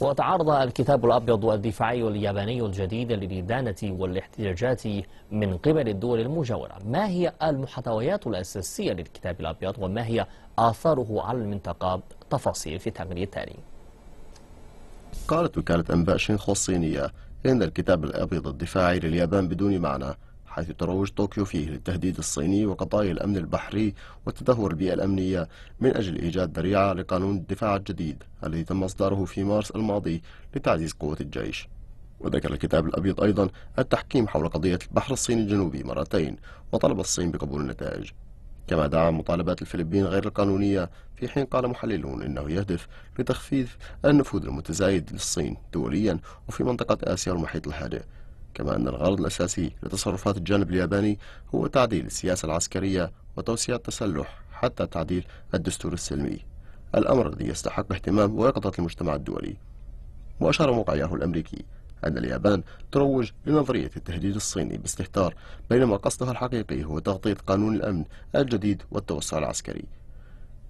وتعرض الكتاب الأبيض الدفاعي الياباني الجديد للإدانة والاحتجاجات من قبل الدول المجاورة ما هي المحتويات الأساسية للكتاب الأبيض وما هي آثاره على المنطقة تفاصيل في التقرير التالي قالت وكالة أنباء شينخوا الصينية إن الكتاب الأبيض الدفاعي لليابان بدون معنى حيث تروج طوكيو فيه للتهديد الصيني وقضايا الأمن البحري وتدهور البيئة الأمنية من أجل إيجاد ذريعة لقانون الدفاع الجديد الذي تم إصداره في مارس الماضي لتعزيز قوة الجيش وذكر الكتاب الأبيض أيضا التحكيم حول قضية البحر الصيني الجنوبي مرتين وطلب الصين بقبول النتائج كما دعم مطالبات الفلبين غير القانونية في حين قال محللون إنه يهدف لتخفيف النفوذ المتزايد للصين دوليا وفي منطقة آسيا والمحيط الهادئ كما أن الغرض الأساسي لتصرفات الجانب الياباني هو تعديل السياسة العسكرية وتوسيع التسلح حتى تعديل الدستور السلمي الأمر الذي يستحق اهتمام ويقظة المجتمع الدولي وأشار ياهو الأمريكي أن اليابان تروج لنظرية التهديد الصيني باستهتار بينما قصدها الحقيقي هو تغطية قانون الأمن الجديد والتوسع العسكري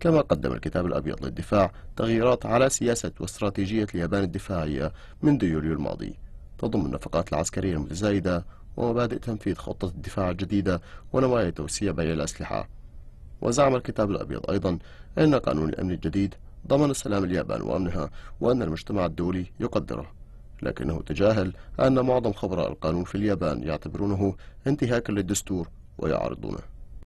كما قدم الكتاب الأبيض للدفاع تغييرات على سياسة واستراتيجية اليابان الدفاعية منذ يوليو الماضي تضم النفقات العسكرية المتزايدة ومبادئ تنفيذ خطة الدفاع الجديدة ونوايا توسيع بيع الأسلحة وزعم الكتاب الأبيض أيضا أن قانون الأمن الجديد ضمن سلام اليابان وأمنها وأن المجتمع الدولي يقدره لكنه تجاهل أن معظم خبراء القانون في اليابان يعتبرونه انتهاكا للدستور ويعارضونه